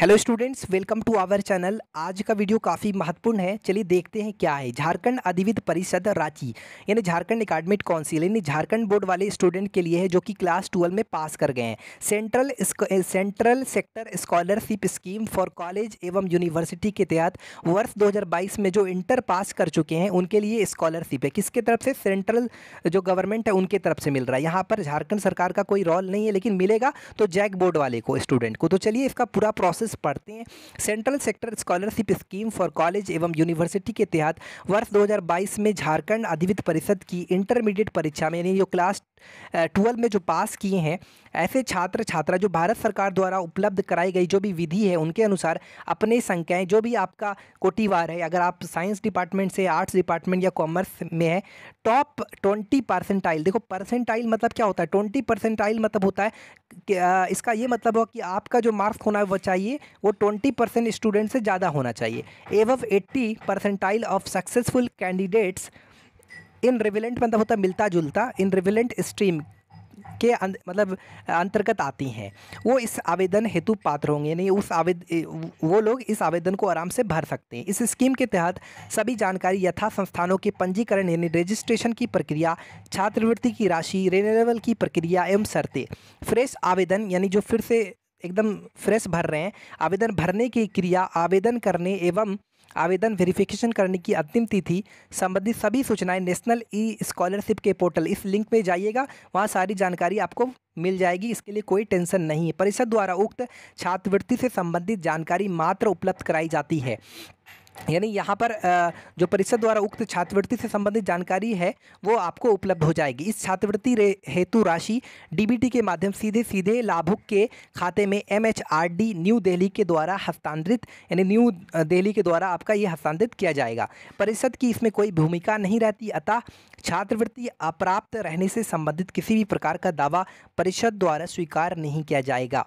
hello students welcome to our channel आज का video काफ़ी महत्वपूर्ण है चलिए देखते हैं क्या है झारखंड अधिविद परिषद रांची यानी झारखंड एकेडमिक काउंसिल यानी झारखंड बोर्ड वाले स्टूडेंट के लिए है जो कि क्लास ट्वेल्व में पास कर गए हैं central central sector scholarship scheme for college एवं यूनिवर्सिटी के तहत वर्ष दो में जो इंटर पास कर चुके हैं उनके लिए स्कॉलरशिप है किसके तरफ से सेंट्रल जो गवर्नमेंट है उनके तरफ से मिल रहा है यहाँ पर झारखंड सरकार का कोई रोल नहीं है लेकिन मिलेगा तो जैक बोर्ड वाले को स्टूडेंट को तो चलिए इसका पूरा प्रोसेस कोर्सेज पढ़ते हैं central sector scholarship scheme for college एवं यूनिवर्सिटी के तहत वर्ष 2022 में झारखंड अधिवित परिषद की इंटरमीडिएट परीक्षा में यानी जो क्लास ट्वेल्व में जो पास किए हैं ऐसे छात्र छात्रा जो भारत सरकार द्वारा उपलब्ध कराई गई जो भी विधि है उनके अनुसार अपने संख्याएँ जो भी आपका कोटिवार है अगर आप साइंस डिपार्टमेंट से आर्ट्स डिपार्टमेंट या कॉमर्स में है टॉप ट्वेंटी परसेंटाइल देखो परसेंटाइल मतलब क्या होता है ट्वेंटी परसेंटाइल मतलब होता है इसका ये मतलब हो कि आपका जो मार्क्स होना है वह चाहिए चाहिए वो 20 परसेंट स्टूडेंट से ज़्यादा होना चाहिए above 80 percentile of successful candidates in relevant मतलब होता मिलता जुलता इन रिविलेंट स्ट्रीम के अं-, मतलब अंतर्गत आती हैं वो इस आवेदन हेतु पात्र होंगे यानी उस आवेदन वो लोग इस आवेदन को आराम से भर सकते हैं इस स्कीम के तहत सभी जानकारी यथा संस्थानों के पंजीकरण यानी रजिस्ट्रेशन की प्रक्रिया छात्रवृत्ति की राशि रेनेबल की प्रक्रिया एवं शर्तें फ्रेश आवेदन यानी जो फिर से एकदम फ्रेश भर रहे हैं आवेदन भरने की क्रिया आवेदन करने एवं आवेदन वेरिफिकेशन करने की अंतिम तिथि संबंधित सभी सूचनाएं नेशनल ई स्कॉलरशिप के पोर्टल इस लिंक में जाइएगा वहाँ सारी जानकारी आपको मिल जाएगी इसके लिए कोई टेंशन नहीं है परिषद द्वारा उक्त छात्रवृत्ति से संबंधित जानकारी मात्र उपलब्ध कराई जाती है यानी यहाँ पर जो परिषद द्वारा उक्त छात्रवृत्ति से संबंधित जानकारी है वो आपको उपलब्ध हो जाएगी इस छात्रवृत्ति हेतु राशि डीबीटी के माध्यम सीधे सीधे लाभुक के खाते में एमएचआरडी न्यू दिल्ली के द्वारा हस्तांतरित यानी न्यू दिल्ली के द्वारा आपका ये हस्तांतरित किया जाएगा परिषद की इसमें कोई भूमिका नहीं रहती अतः छात्रवृत्ति अप्राप्त रहने से संबंधित किसी भी प्रकार का दावा परिषद द्वारा स्वीकार नहीं किया जाएगा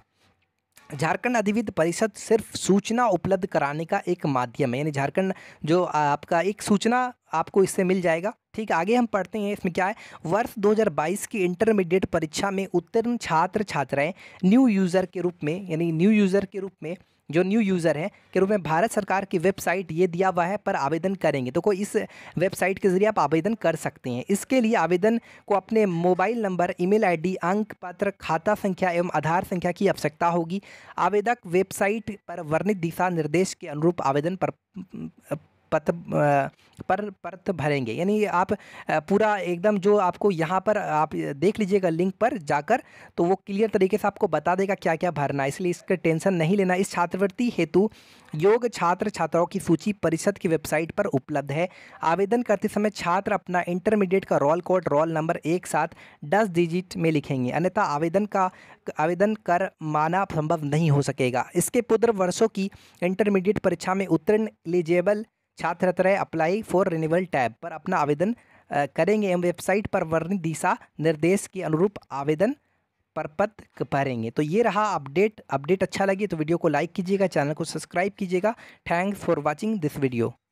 झारखंड अधिविद परिषद सिर्फ सूचना उपलब्ध कराने का एक माध्यम है यानी झारखंड जो आपका एक सूचना आपको इससे मिल जाएगा ठीक आगे हम पढ़ते हैं इसमें क्या है वर्ष 2022 की इंटरमीडिएट परीक्षा में उत्तीर्ण छात्र छात्राएं न्यू यूज़र के रूप में यानी न्यू यूज़र के रूप में जो न्यू यूज़र हैं के रूप में भारत सरकार की वेबसाइट ये दिया हुआ है पर आवेदन करेंगे तो कोई इस वेबसाइट के ज़रिए आप आवेदन कर सकते हैं इसके लिए आवेदन को अपने मोबाइल नंबर ईमेल आईडी अंक पत्र खाता संख्या एवं आधार संख्या की आवश्यकता होगी आवेदक वेबसाइट पर वर्णित दिशा निर्देश के अनुरूप आवेदन पर पथ पर परत भरेंगे यानी आप पूरा एकदम जो आपको यहाँ पर आप देख लीजिएगा लिंक पर जाकर तो वो क्लियर तरीके से आपको बता देगा क्या क्या भरना इसलिए इसका टेंशन नहीं लेना इस छात्रवृत्ति हेतु योग छात्र छात्राओं की सूची परिषद की वेबसाइट पर उपलब्ध है आवेदन करते समय छात्र अपना इंटरमीडिएट का रोल कोड रोल नंबर एक साथ दस डिजिट में लिखेंगे अन्यथा आवेदन का आवेदन कर माना संभव नहीं हो सकेगा इसके पुत्र वर्षों की इंटरमीडिएट परीक्षा में उत्तीर्ण एलिजिबल छात्र अप्लाई फॉर रिन्यूअल टैब पर अपना आवेदन करेंगे एवं वेबसाइट पर वर्णित दिशा निर्देश के अनुरूप आवेदन परपत्र भरेंगे तो ये रहा अपडेट अपडेट अच्छा लगे तो वीडियो को लाइक कीजिएगा चैनल को सब्सक्राइब कीजिएगा thanks for watching this video